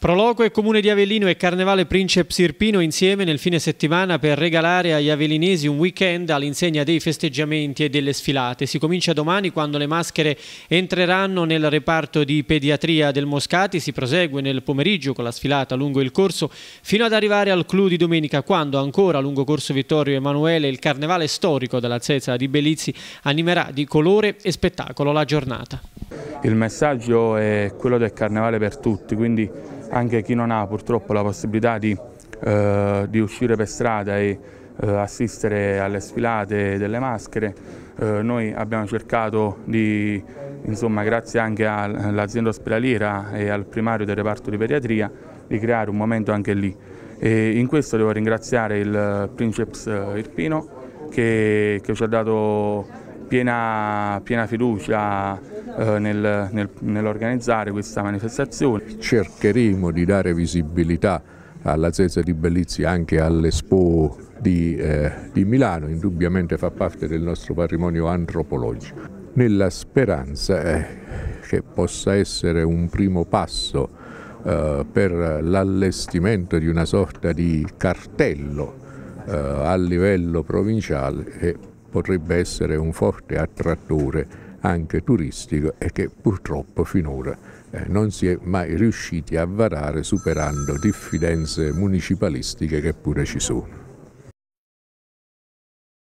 Proloco e Comune di Avellino e Carnevale Princeps Irpino insieme nel fine settimana per regalare agli avellinesi un weekend all'insegna dei festeggiamenti e delle sfilate. Si comincia domani quando le maschere entreranno nel reparto di pediatria del Moscati, si prosegue nel pomeriggio con la sfilata lungo il corso fino ad arrivare al clou di domenica quando ancora lungo corso Vittorio Emanuele il Carnevale storico della Zezza di Bellizzi animerà di colore e spettacolo la giornata. Il messaggio è quello del Carnevale per tutti, quindi anche chi non ha purtroppo la possibilità di, eh, di uscire per strada e eh, assistere alle sfilate delle maschere. Eh, noi abbiamo cercato di, insomma, grazie anche all'azienda ospedaliera e al primario del reparto di pediatria, di creare un momento anche lì. E in questo devo ringraziare il eh, Princeps eh, Irpino che, che ci ha dato piena, piena fiducia eh, nel, nel, nell'organizzare questa manifestazione. Cercheremo di dare visibilità alla Zezza di Bellizzi anche all'Expo di, eh, di Milano, indubbiamente fa parte del nostro patrimonio antropologico, nella speranza eh, che possa essere un primo passo eh, per l'allestimento di una sorta di cartello eh, a livello provinciale e potrebbe essere un forte attrattore anche turistico e che purtroppo finora eh, non si è mai riusciti a varare superando diffidenze municipalistiche che pure ci sono.